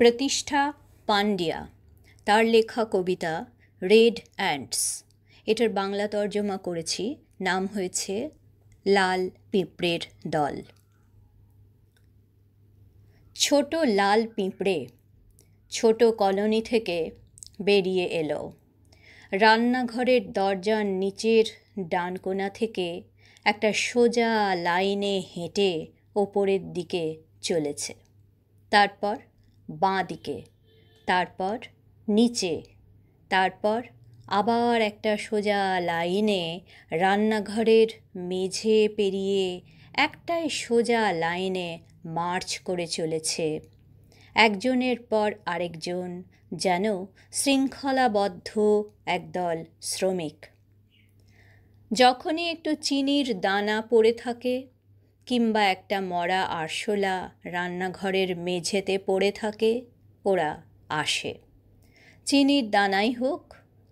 প্রতিষ্ঠা পান্ডিয়া তার লেখা কবিতা রেড অ্যান্ডস এটার বাংলা তর্জমা করেছি নাম হয়েছে লাল পিঁপড়ের দল ছোট লাল পিঁপড়ে ছোট কলোনি থেকে বেরিয়ে এলো রান্নাঘরের দরজার নিচের ডানকোনা থেকে একটা সোজা লাইনে হেঁটে ওপরের দিকে চলেছে তারপর বাঁ দিকে তারপর নিচে তারপর আবার একটা সোজা লাইনে রান্নাঘরের মেঝে পেরিয়ে একটাই সোজা লাইনে মার্চ করে চলেছে একজনের পর আরেকজন যেন শৃঙ্খলাবদ্ধ একদল শ্রমিক যখনই একটু চিনির দানা পড়ে থাকে কিংবা একটা মরা আরশোলা রান্নাঘরের মেঝেতে পড়ে থাকে ওরা আসে চিনির দানাই হোক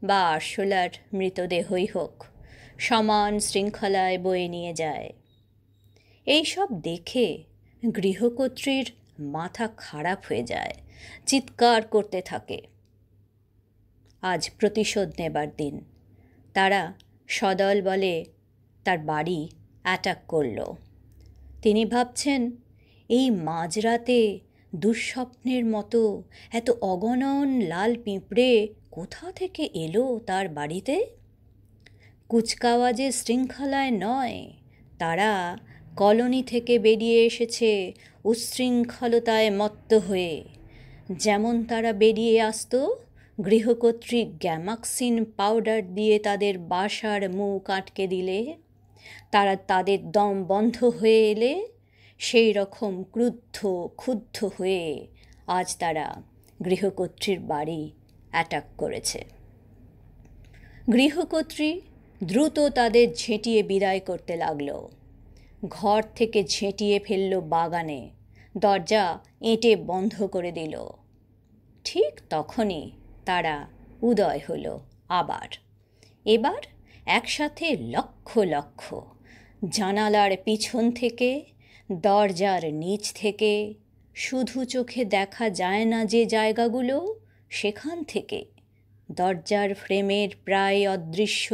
বা আরশোলার মৃতদেহই হোক সমান শৃঙ্খলায় বয়ে নিয়ে যায় এইসব দেখে গৃহকর্ত্রীর মাথা খারাপ হয়ে যায় চিৎকার করতে থাকে আজ প্রতিশোধ নেবার দিন তারা সদল বলে তার বাড়ি অ্যাটাক করলো তিনি ভাবছেন এই মাঝরাতে দুঃস্বপ্নের মতো এত অগণন লাল পিঁপড়ে কোথা থেকে এলো তার বাড়িতে কুচকাওয়াজে শৃঙ্খলায় নয় তারা কলোনি থেকে বেরিয়ে এসেছে উচ্ছৃঙ্খলতায় মত্ত হয়ে যেমন তারা বেরিয়ে আসত গৃহকর্ত্রী গ্যামাক্সিন পাউডার দিয়ে তাদের বাসার মুখ আটকে দিলে তারা তাদের দম বন্ধ হয়ে এলে সেই রকম ক্রুদ্ধ ক্ষুদ্ধ হয়ে আজ তারা গৃহকর্ত্রীর বাড়ি অ্যাটাক করেছে গৃহকর্ত্রী দ্রুত তাদের ঝেঁটিয়ে বিদায় করতে লাগল ঘর থেকে ঝেঁটিয়ে ফেলল বাগানে দরজা এঁটে বন্ধ করে দিল ঠিক তখনই তারা উদয় হলো আবার এবার একসাথে লক্ষ লক্ষ জানালার পিছন থেকে দরজার নিচ থেকে শুধু চোখে দেখা যায় না যে জায়গাগুলো সেখান থেকে দরজার ফ্রেমের প্রায় অদৃশ্য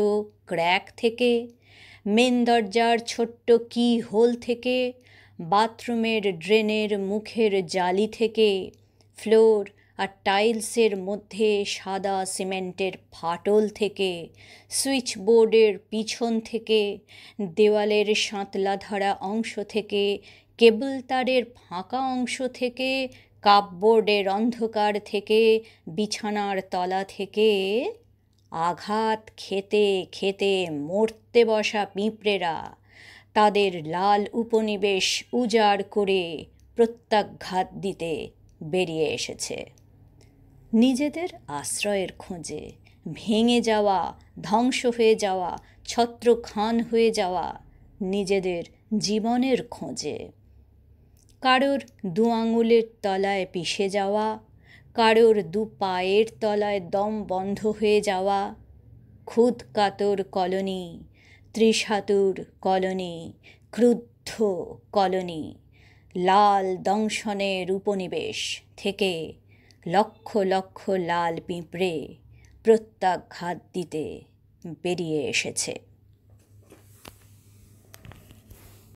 ক্র্যাক থেকে মেন দরজার ছোট্ট কি হোল থেকে বাথরুমের ড্রেনের মুখের জালি থেকে ফ্লোর আর টাইলসের মধ্যে সাদা সিমেন্টের ফাটল থেকে সুইচবোর্ডের পিছন থেকে দেওয়ালের সাঁতলা ধরা অংশ থেকে কেবল তারের ফাঁকা অংশ থেকে কাপবোর্ডের অন্ধকার থেকে বিছানার তলা থেকে আঘাত খেতে খেতে মরতে বসা পিঁপড়েরা তাদের লাল উপনিবেশ উজাড় করে প্রত্যাঘাত দিতে বেরিয়ে এসেছে নিজেদের আশ্রয়ের খোঁজে ভেঙে যাওয়া ধ্বংস হয়ে যাওয়া ছত্রখান হয়ে যাওয়া নিজেদের জীবনের খোঁজে কারোর দু আঙুলের তলায় পিষে যাওয়া কারোর দু পায়ের তলায় দম বন্ধ হয়ে যাওয়া খুদ কাতর কলোনি ত্রিসাতুর কলোনি ক্রুদ্ধ কলোনি লাল দংশনের উপনিবেশ থেকে লক্ষ লক্ষ লাল পিঁপড়ে প্রত্যাঘাত দিতে বেরিয়ে এসেছে